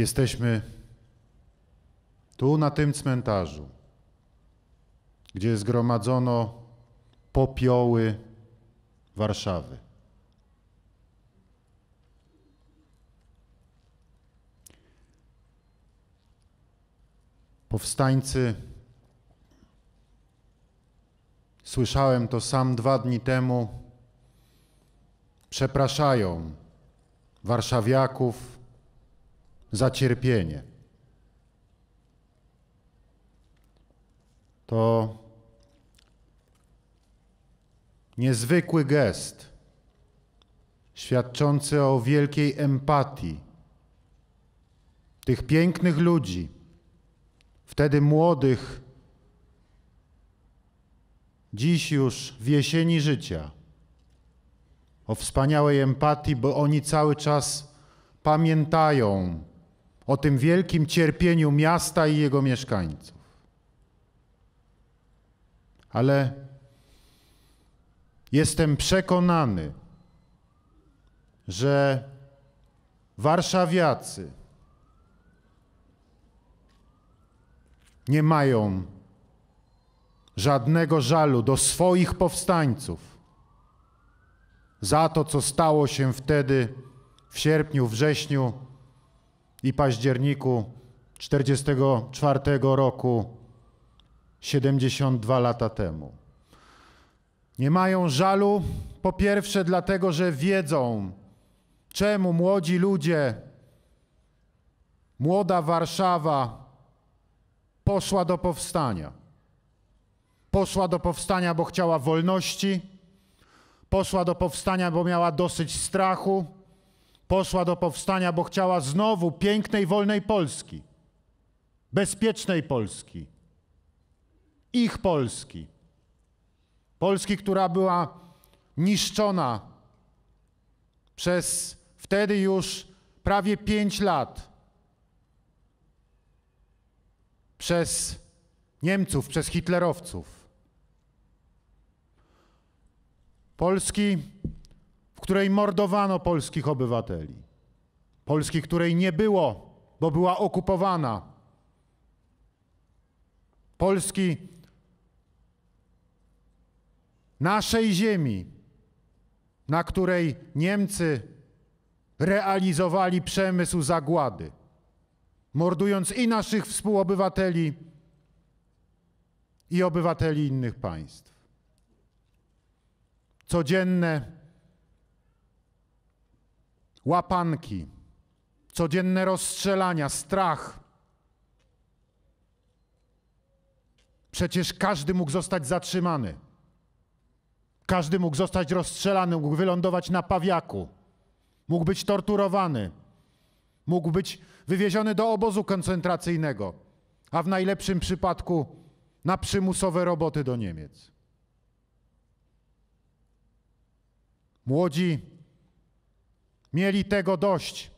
Jesteśmy tu na tym cmentarzu, gdzie zgromadzono popioły Warszawy. Powstańcy, słyszałem to sam dwa dni temu, przepraszają warszawiaków, za cierpienie. To niezwykły gest, świadczący o wielkiej empatii tych pięknych ludzi, wtedy młodych, dziś już w jesieni życia, o wspaniałej empatii, bo oni cały czas pamiętają o tym wielkim cierpieniu miasta i jego mieszkańców. Ale jestem przekonany, że warszawiacy nie mają żadnego żalu do swoich powstańców za to, co stało się wtedy w sierpniu, wrześniu i październiku 44 roku 72 lata temu. Nie mają żalu, po pierwsze dlatego, że wiedzą, czemu młodzi ludzie, młoda Warszawa poszła do powstania. Poszła do powstania, bo chciała wolności, poszła do powstania, bo miała dosyć strachu Poszła do powstania, bo chciała znowu pięknej, wolnej Polski, bezpiecznej Polski, ich Polski. Polski, która była niszczona przez wtedy już prawie pięć lat przez Niemców, przez hitlerowców. Polski, w której mordowano polskich obywateli. Polski, której nie było, bo była okupowana. Polski naszej ziemi, na której Niemcy realizowali przemysł zagłady, mordując i naszych współobywateli, i obywateli innych państw. Codzienne łapanki, codzienne rozstrzelania, strach. Przecież każdy mógł zostać zatrzymany. Każdy mógł zostać rozstrzelany, mógł wylądować na pawiaku, mógł być torturowany, mógł być wywieziony do obozu koncentracyjnego, a w najlepszym przypadku na przymusowe roboty do Niemiec. Młodzi Mieli tego dość.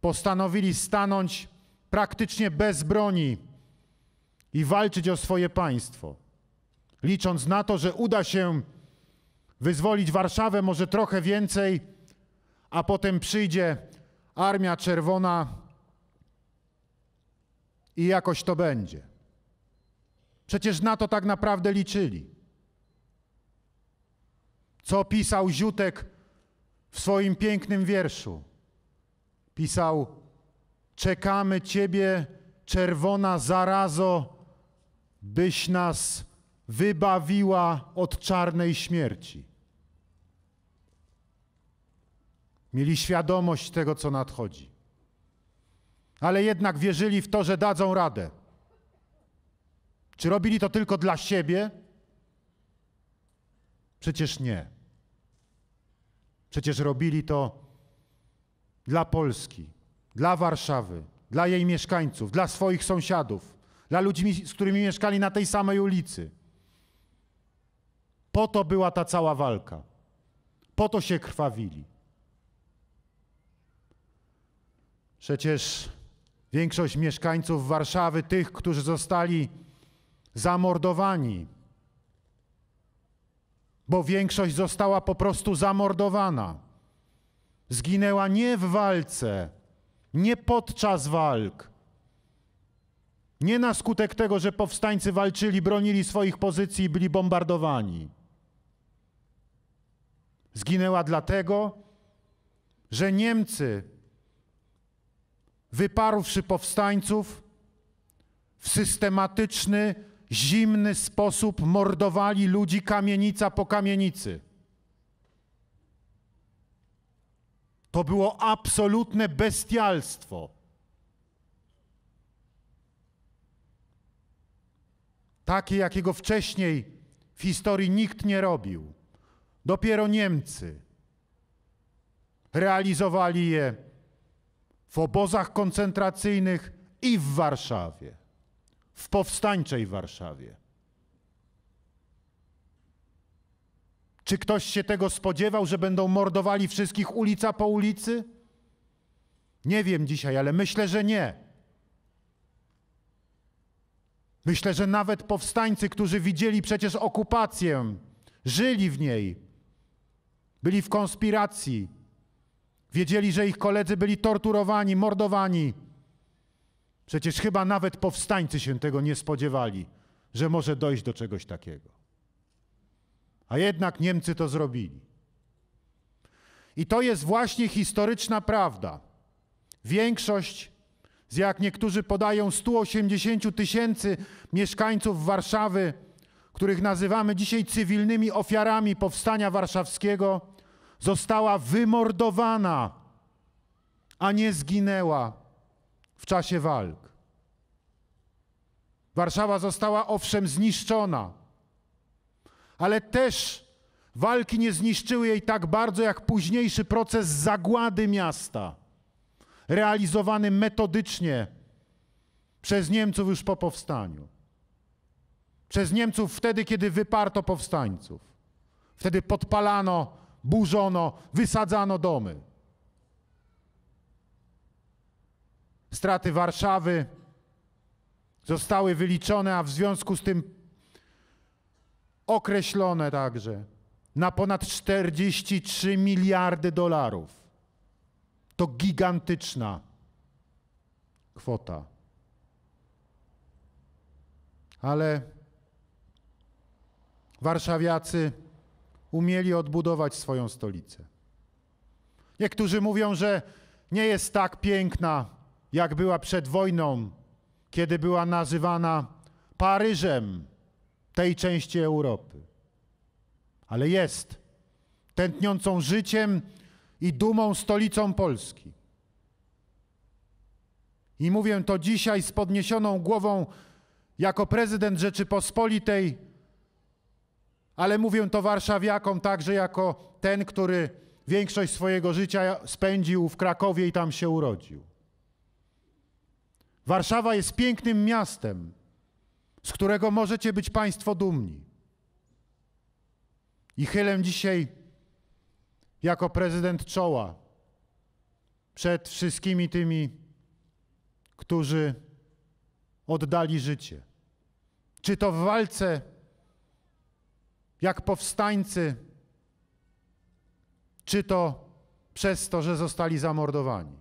Postanowili stanąć praktycznie bez broni i walczyć o swoje państwo, licząc na to, że uda się wyzwolić Warszawę, może trochę więcej, a potem przyjdzie Armia Czerwona i jakoś to będzie. Przecież na to tak naprawdę liczyli. Co pisał Ziutek w swoim pięknym wierszu pisał: Czekamy Ciebie, czerwona zarazo, byś nas wybawiła od czarnej śmierci. Mieli świadomość tego, co nadchodzi, ale jednak wierzyli w to, że dadzą radę. Czy robili to tylko dla siebie? Przecież nie. Przecież robili to dla Polski, dla Warszawy, dla jej mieszkańców, dla swoich sąsiadów, dla ludzi, z którymi mieszkali na tej samej ulicy. Po to była ta cała walka. Po to się krwawili. Przecież większość mieszkańców Warszawy, tych, którzy zostali zamordowani bo większość została po prostu zamordowana. Zginęła nie w walce, nie podczas walk, nie na skutek tego, że powstańcy walczyli, bronili swoich pozycji i byli bombardowani. Zginęła dlatego, że Niemcy, wyparłszy powstańców, w systematyczny, zimny sposób mordowali ludzi kamienica po kamienicy. To było absolutne bestialstwo. Takie, jakiego wcześniej w historii nikt nie robił. Dopiero Niemcy realizowali je w obozach koncentracyjnych i w Warszawie w powstańczej Warszawie. Czy ktoś się tego spodziewał, że będą mordowali wszystkich ulica po ulicy? Nie wiem dzisiaj, ale myślę, że nie. Myślę, że nawet powstańcy, którzy widzieli przecież okupację, żyli w niej, byli w konspiracji, wiedzieli, że ich koledzy byli torturowani, mordowani Przecież chyba nawet powstańcy się tego nie spodziewali, że może dojść do czegoś takiego. A jednak Niemcy to zrobili. I to jest właśnie historyczna prawda. Większość, z jak niektórzy podają 180 tysięcy mieszkańców Warszawy, których nazywamy dzisiaj cywilnymi ofiarami powstania warszawskiego, została wymordowana, a nie zginęła w czasie walk. Warszawa została owszem zniszczona, ale też walki nie zniszczyły jej tak bardzo jak późniejszy proces zagłady miasta, realizowany metodycznie przez Niemców już po powstaniu. Przez Niemców wtedy, kiedy wyparto powstańców. Wtedy podpalano, burzono, wysadzano domy. straty Warszawy zostały wyliczone, a w związku z tym określone także na ponad 43 miliardy dolarów. To gigantyczna kwota. Ale warszawiacy umieli odbudować swoją stolicę. Niektórzy mówią, że nie jest tak piękna jak była przed wojną, kiedy była nazywana Paryżem tej części Europy. Ale jest tętniącą życiem i dumą stolicą Polski. I mówię to dzisiaj z podniesioną głową jako prezydent Rzeczypospolitej, ale mówię to warszawiakom także jako ten, który większość swojego życia spędził w Krakowie i tam się urodził. Warszawa jest pięknym miastem, z którego możecie być Państwo dumni. I chylę dzisiaj jako prezydent czoła przed wszystkimi tymi, którzy oddali życie. Czy to w walce jak powstańcy, czy to przez to, że zostali zamordowani.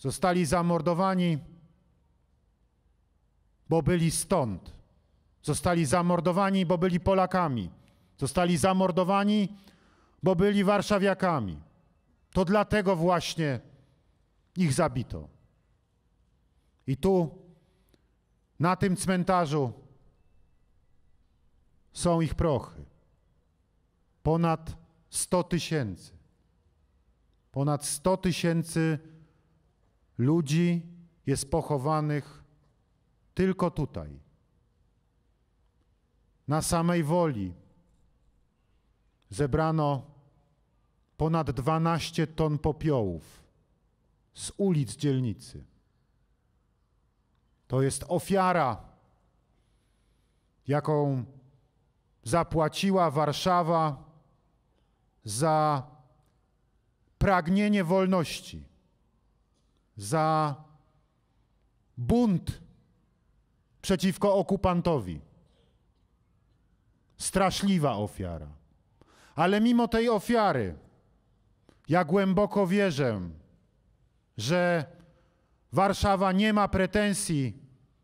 Zostali zamordowani, bo byli stąd. Zostali zamordowani, bo byli Polakami. Zostali zamordowani, bo byli Warszawiakami. To dlatego właśnie ich zabito. I tu, na tym cmentarzu, są ich prochy. Ponad 100 tysięcy. Ponad 100 tysięcy ludzi jest pochowanych tylko tutaj, na samej woli. Zebrano ponad 12 ton popiołów z ulic dzielnicy. To jest ofiara, jaką zapłaciła Warszawa za pragnienie wolności za bunt przeciwko okupantowi. Straszliwa ofiara. Ale mimo tej ofiary, ja głęboko wierzę, że Warszawa nie ma pretensji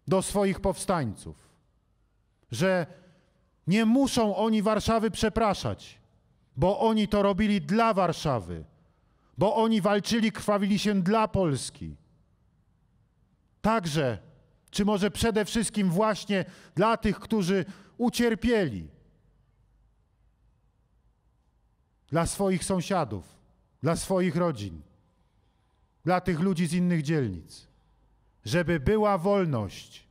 do swoich powstańców, że nie muszą oni Warszawy przepraszać, bo oni to robili dla Warszawy bo oni walczyli, krwawili się dla Polski. Także, czy może przede wszystkim właśnie dla tych, którzy ucierpieli, dla swoich sąsiadów, dla swoich rodzin, dla tych ludzi z innych dzielnic, żeby była wolność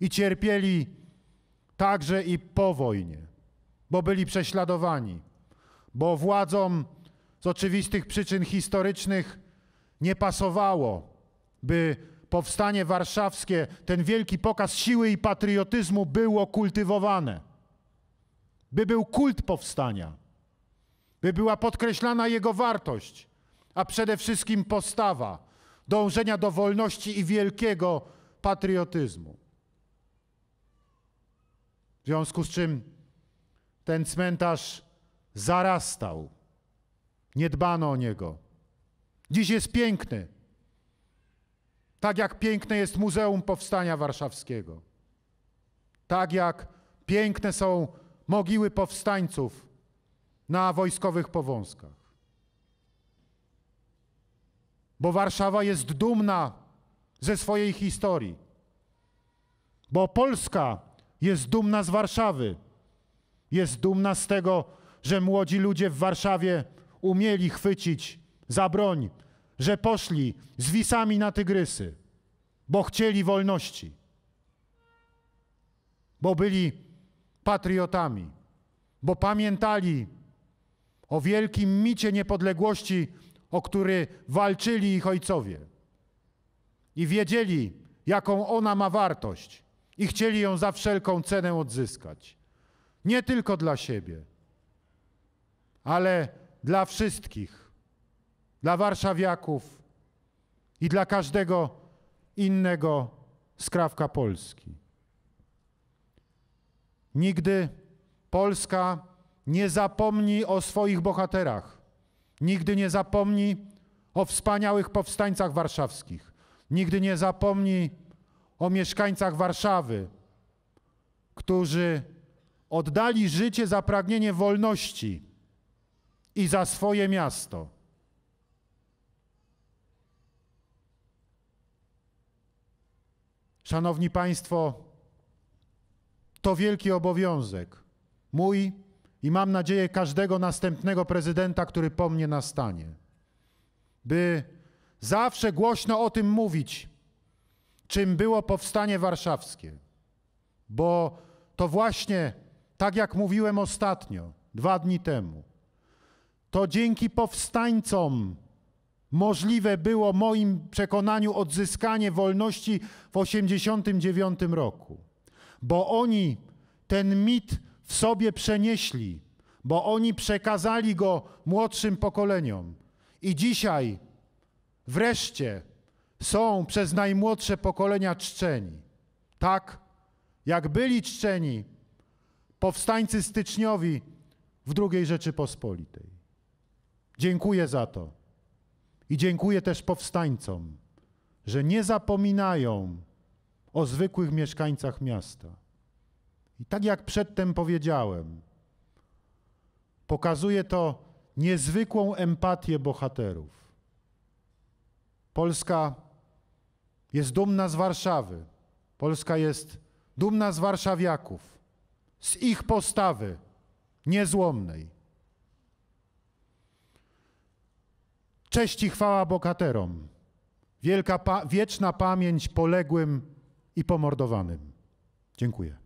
i cierpieli także i po wojnie, bo byli prześladowani, bo władzom z oczywistych przyczyn historycznych nie pasowało, by powstanie warszawskie, ten wielki pokaz siły i patriotyzmu było kultywowane. By był kult powstania, by była podkreślana jego wartość, a przede wszystkim postawa dążenia do wolności i wielkiego patriotyzmu. W związku z czym ten cmentarz zarastał nie dbano o niego. Dziś jest piękny. Tak jak piękne jest Muzeum Powstania Warszawskiego. Tak jak piękne są mogiły powstańców na wojskowych powązkach. Bo Warszawa jest dumna ze swojej historii. Bo Polska jest dumna z Warszawy. Jest dumna z tego, że młodzi ludzie w Warszawie umieli chwycić za broń, że poszli z wisami na tygrysy, bo chcieli wolności, bo byli patriotami, bo pamiętali o wielkim micie niepodległości, o który walczyli ich ojcowie. I wiedzieli, jaką ona ma wartość, i chcieli ją za wszelką cenę odzyskać. Nie tylko dla siebie, ale dla wszystkich, dla warszawiaków i dla każdego innego skrawka Polski. Nigdy Polska nie zapomni o swoich bohaterach, nigdy nie zapomni o wspaniałych powstańcach warszawskich, nigdy nie zapomni o mieszkańcach Warszawy, którzy oddali życie za pragnienie wolności i za swoje miasto. Szanowni Państwo, to wielki obowiązek mój i mam nadzieję każdego następnego prezydenta, który po mnie nastanie, by zawsze głośno o tym mówić, czym było powstanie warszawskie, bo to właśnie, tak jak mówiłem ostatnio, dwa dni temu, to dzięki powstańcom możliwe było moim przekonaniu odzyskanie wolności w 89 roku, bo oni ten mit w sobie przenieśli, bo oni przekazali go młodszym pokoleniom. I dzisiaj wreszcie są przez najmłodsze pokolenia czczeni. Tak, jak byli czczeni powstańcy styczniowi w II Rzeczypospolitej. Dziękuję za to. I dziękuję też powstańcom, że nie zapominają o zwykłych mieszkańcach miasta. I tak jak przedtem powiedziałem, pokazuje to niezwykłą empatię bohaterów. Polska jest dumna z Warszawy. Polska jest dumna z warszawiaków, z ich postawy niezłomnej. Cześć i chwała bokaterom. Wielka pa wieczna pamięć poległym i pomordowanym. Dziękuję.